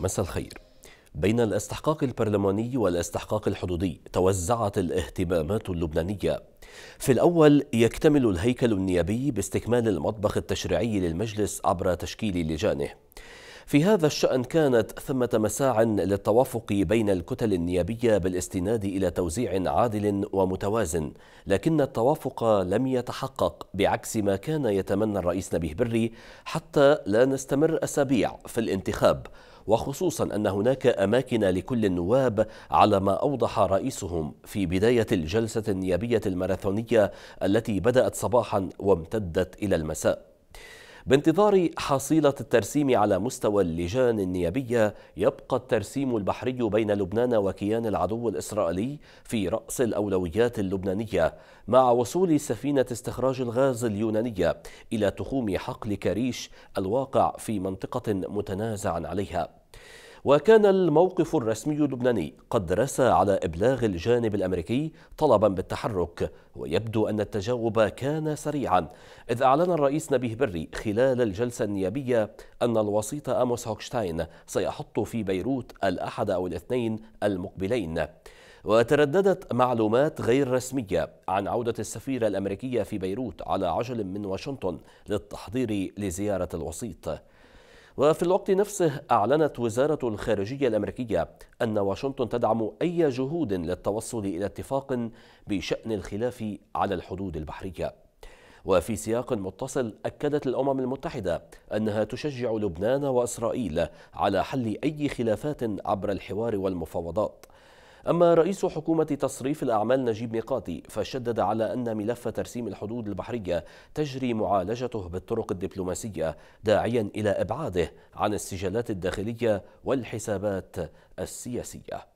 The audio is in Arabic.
مساء الخير بين الاستحقاق البرلماني والاستحقاق الحدودي توزعت الاهتمامات اللبنانية في الأول يكتمل الهيكل النيابي باستكمال المطبخ التشريعي للمجلس عبر تشكيل لجانه في هذا الشأن كانت ثمة مساع للتوافق بين الكتل النيابية بالاستناد إلى توزيع عادل ومتوازن لكن التوافق لم يتحقق بعكس ما كان يتمنى الرئيس نبيه بري حتى لا نستمر أسابيع في الانتخاب وخصوصا أن هناك أماكن لكل النواب على ما أوضح رئيسهم في بداية الجلسة النيابية الماراثونية التي بدأت صباحا وامتدت إلى المساء بانتظار حصيلة الترسيم على مستوى اللجان النيابية يبقى الترسيم البحري بين لبنان وكيان العدو الإسرائيلي في رأس الأولويات اللبنانية مع وصول سفينة استخراج الغاز اليونانية إلى تخوم حقل كريش الواقع في منطقة متنازع عليها وكان الموقف الرسمي اللبناني قد رسى على إبلاغ الجانب الأمريكي طلبا بالتحرك ويبدو أن التجاوب كان سريعا إذ أعلن الرئيس نبيه بري خلال الجلسة النيابية أن الوسيط أموس هوكشتاين سيحط في بيروت الأحد أو الاثنين المقبلين وترددت معلومات غير رسمية عن عودة السفيرة الأمريكية في بيروت على عجل من واشنطن للتحضير لزيارة الوسيط وفي الوقت نفسه أعلنت وزارة الخارجية الأمريكية أن واشنطن تدعم أي جهود للتوصل إلى اتفاق بشأن الخلاف على الحدود البحرية وفي سياق متصل أكدت الأمم المتحدة أنها تشجع لبنان وإسرائيل على حل أي خلافات عبر الحوار والمفاوضات أما رئيس حكومة تصريف الأعمال نجيب ميقاتي فشدد على أن ملف ترسيم الحدود البحرية تجري معالجته بالطرق الدبلوماسية داعيا إلى إبعاده عن السجلات الداخلية والحسابات السياسية